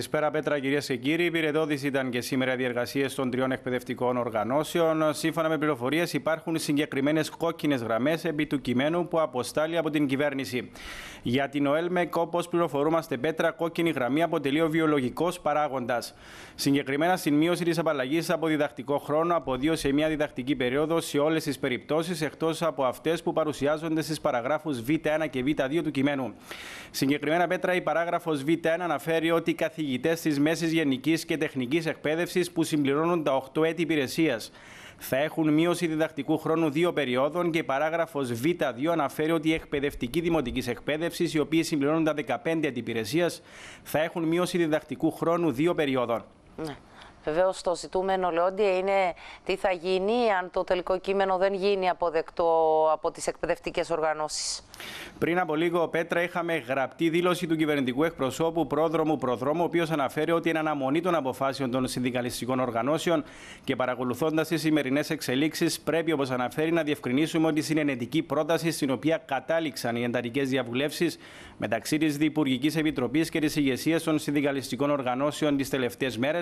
Καλησπέρα, Πέτρα, κυρίες και κύριοι. Υπηρετώδη ήταν και σήμερα οι διεργασίε των τριών εκπαιδευτικών οργανώσεων. Σύμφωνα με πληροφορίες, υπάρχουν συγκεκριμένες κόκκινες γραμμές επί του κειμένου που αποστάλει από την κυβέρνηση. Για την ΟΕΛΜΕΚ, όπως πληροφορούμαστε, Πέτρα, κόκκινη γραμμή αποτελεί ο βιολογικός παράγοντας. Συγκεκριμένα, στην μείωση της απαλλαγής από διδακτικό χρόνο από δύο σε μία διδακτική περίοδο σε όλες τις περιπτώσεις, εκτός από αυτές που παρουσιάζονται στις παραγράφους Β1 και Β2 του κειμένου. Συγκεκριμένα, Πέτρα, η παράγραφος Β1 αναφέρει ότι καθηγητή καθηγητές της μέσης γενικής και τεχνικής εκπαίδευσης που συμπληρώνουν τα 8 έτη υπηρεσίας. Θα έχουν μείωση διδακτικού χρόνου δύο περιόδων και η παράγραφο Β2 αναφέρει ότι η εκπαιδευτική δημοτικής εκπαίδευσης, οι οποίοι συμπληρώνουν τα 15 έτη υπηρεσίας, θα έχουν μείωση διδακτικού χρόνου δύο περιόδων. Ναι. Βεβαίως, το ζητούμενο, Λεόντια, είναι τι θα γίνει αν το τελικό κείμενο δεν γίνει αποδεκτό από τις εκπαιδευτικές οργανώσεις. Πριν από λίγο, Πέτρα, είχαμε γραπτή δήλωση του κυβερνητικού εκπροσώπου πρόδρομου Προδρόμου, ο οποίος αναφέρει ότι είναι αναμονή των αποφάσεων των συνδικαλιστικών οργανώσεων και παρακολουθώντας τις σημερινές εξελίξεις, πρέπει, όπως αναφέρει, να διευκρινίσουμε ότι η συνενετική πρόταση στην οποία κατάληξαν οι ενταρικέ διαβουλεύσεις μεταξύ της Διπουργικής Επιτροπής και της ηγεσίας των συνδικαλιστικών οργανώσεων τις τελευταίες μέρες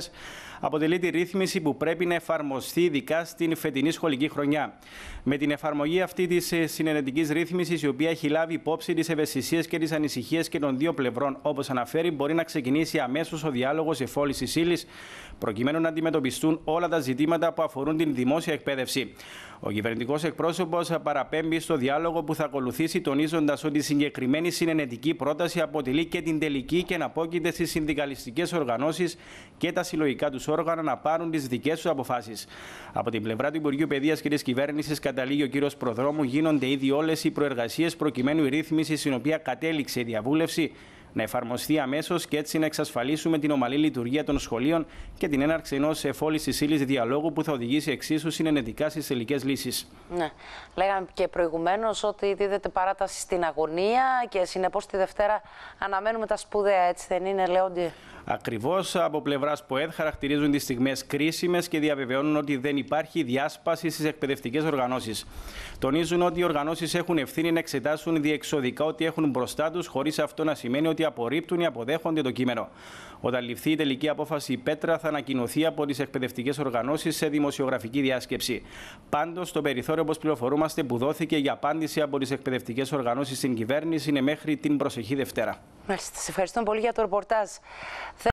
αποτελεί τη ρύθμιση που πρέπει να εφαρμοστεί ειδικά στην φετινή σχολική χρονιά. Με την εφαρμογή αυτή της ε, συνενετικής ρύθμισης, η οποία έχει λάβει υπόψη τις ευαισθησίες και τις ανησυχίες και των δύο πλευρών, όπως αναφέρει, μπορεί να ξεκινήσει αμέσως ο διάλογος εφόλησης ύλης, προκειμένου να αντιμετωπιστούν όλα τα ζητήματα που αφορούν την δημόσια εκπαίδευση. Ο κυβερνητικός εκπρόσωπος παραπέμπει στο διάλογο που θα ακολουθήσει, τονίζοντας ότι η συγκεκριμένη συνενετική πρόταση αποτελεί και την τελική και να πόκειται στις συνδικαλιστικές οργανώσεις και τα συλλογικά τους όργανα να πάρουν τις δικές τους αποφάσεις. Από την πλευρά του Υπουργείου Παιδείας και τη κυβέρνησης, καταλήγει ο κύριος Προδρόμου, γίνονται ήδη όλες οι προεργασίες προκειμένου η ρύθμιση στην οποία κατέληξε η διαβούλευση να εφαρμοστεί αμέσως και έτσι να εξασφαλίσουμε την ομαλή λειτουργία των σχολείων και την έναρξη ενός εφόλησης ύλης διαλόγου που θα οδηγήσει εξίσου συνενετικά στις τελικές λύσεις. Ναι. Λέγαμε και προηγουμένως ότι δίδεται παράταση στην αγωνία και συνεπώς τη Δευτέρα αναμένουμε τα σπουδαία, έτσι δεν είναι, Λεόντι. Ακριβώς από πλευράς ΠΟΕΔ χαρακτηρίζουν τις στιγμές κρίσιμες και διαβεβαιώνουν ότι δεν υπάρχει διάσπαση στις εκπαιδευτικές οργανώσεις. Τονίζουν ότι οι οργανώσεις έχουν ευθύνη να εξετάσουν διεξοδικά ό,τι έχουν μπροστά τους, χωρίς αυτό να σημαίνει ότι ότι απορρίπτουν ή αποδέχονται το κείμενο. Όταν ληφθεί η τελική απόφαση, η πέτρα θα ανακοινωθεί από τις εκπαιδευτικές οργανώσεις σε δημοσιογραφική διάσκεψη. Πάντως, το περιθώριο, όπως πληροφορούμαστε, που δόθηκε για απάντηση από τις εκπαιδευτικές οργανώσεις στην κυβέρνηση είναι μέχρι την προσεχή Δευτέρα. Μάλιστα. Σε ευχαριστώ εκπαιδευτικε οργανωσει στην κυβερνηση ειναι μεχρι την προσεχη δευτερα μαλιστα ευχαριστω πολυ για το ρεπορτάζ.